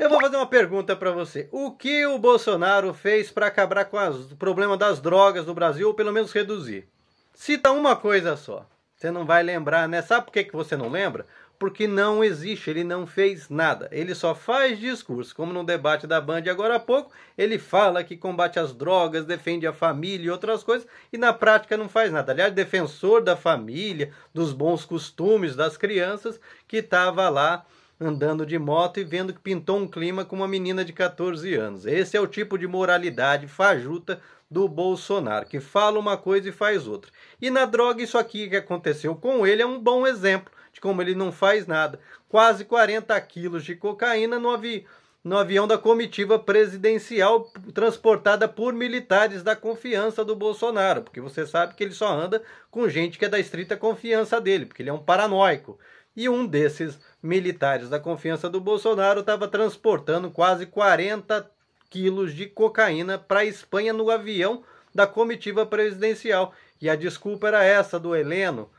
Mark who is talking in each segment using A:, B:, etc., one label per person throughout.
A: Eu vou fazer uma pergunta para você. O que o Bolsonaro fez para acabar com as, o problema das drogas no Brasil, ou pelo menos reduzir? Cita uma coisa só. Você não vai lembrar, né? Sabe por que, que você não lembra? Porque não existe, ele não fez nada. Ele só faz discurso. Como no debate da Band agora há pouco, ele fala que combate as drogas, defende a família e outras coisas, e na prática não faz nada. Aliás, defensor da família, dos bons costumes das crianças, que estava lá andando de moto e vendo que pintou um clima com uma menina de 14 anos. Esse é o tipo de moralidade fajuta do Bolsonaro, que fala uma coisa e faz outra. E na droga, isso aqui que aconteceu com ele é um bom exemplo de como ele não faz nada. Quase 40 quilos de cocaína no, avi no avião da comitiva presidencial transportada por militares da confiança do Bolsonaro, porque você sabe que ele só anda com gente que é da estrita confiança dele, porque ele é um paranoico. E um desses militares da confiança do Bolsonaro estava transportando quase 40 quilos de cocaína para a Espanha no avião da comitiva presidencial. E a desculpa era essa do Heleno: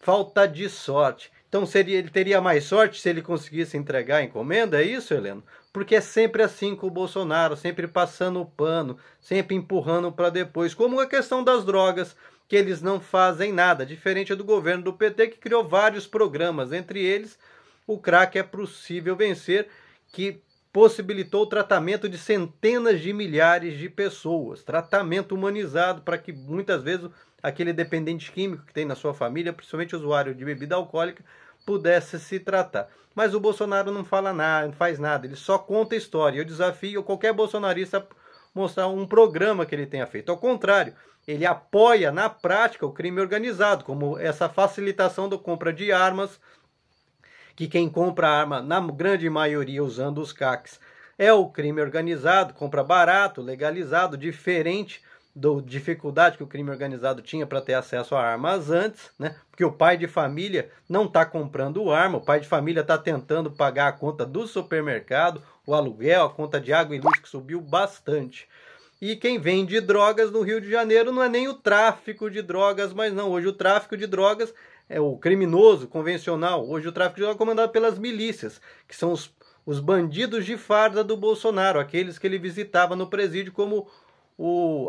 A: falta de sorte. Então seria, ele teria mais sorte se ele conseguisse entregar a encomenda? É isso, Heleno? Porque é sempre assim com o Bolsonaro, sempre passando o pano, sempre empurrando para depois, como a questão das drogas que eles não fazem nada, diferente do governo do PT que criou vários programas, entre eles o crack é possível vencer, que possibilitou o tratamento de centenas de milhares de pessoas, tratamento humanizado para que muitas vezes aquele dependente químico que tem na sua família, principalmente usuário de bebida alcoólica, pudesse se tratar. Mas o Bolsonaro não fala nada, não faz nada, ele só conta história. Eu desafio qualquer bolsonarista mostrar um programa que ele tenha feito. Ao contrário, ele apoia na prática o crime organizado, como essa facilitação da compra de armas, que quem compra arma, na grande maioria usando os CACs, é o crime organizado, compra barato, legalizado, diferente do dificuldade que o crime organizado tinha para ter acesso a armas antes, né? Porque o pai de família não está comprando arma, o pai de família está tentando pagar a conta do supermercado, o aluguel, a conta de água e luz que subiu bastante. E quem vende drogas no Rio de Janeiro não é nem o tráfico de drogas, mas não. Hoje o tráfico de drogas é o criminoso convencional. Hoje o tráfico de drogas é comandado pelas milícias, que são os, os bandidos de farda do Bolsonaro, aqueles que ele visitava no presídio como o,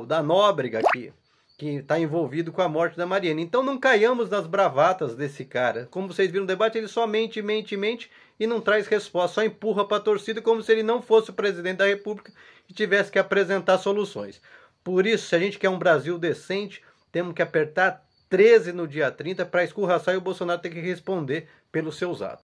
A: o da Nóbrega aqui, que está envolvido com a morte da Mariana. Então não caiamos nas bravatas desse cara. Como vocês viram no debate, ele só mente, mente, mente e não traz resposta, só empurra para a torcida como se ele não fosse o presidente da República e tivesse que apresentar soluções. Por isso, se a gente quer um Brasil decente, temos que apertar 13 no dia 30 para escorraçar e o Bolsonaro ter que responder pelos seus atos.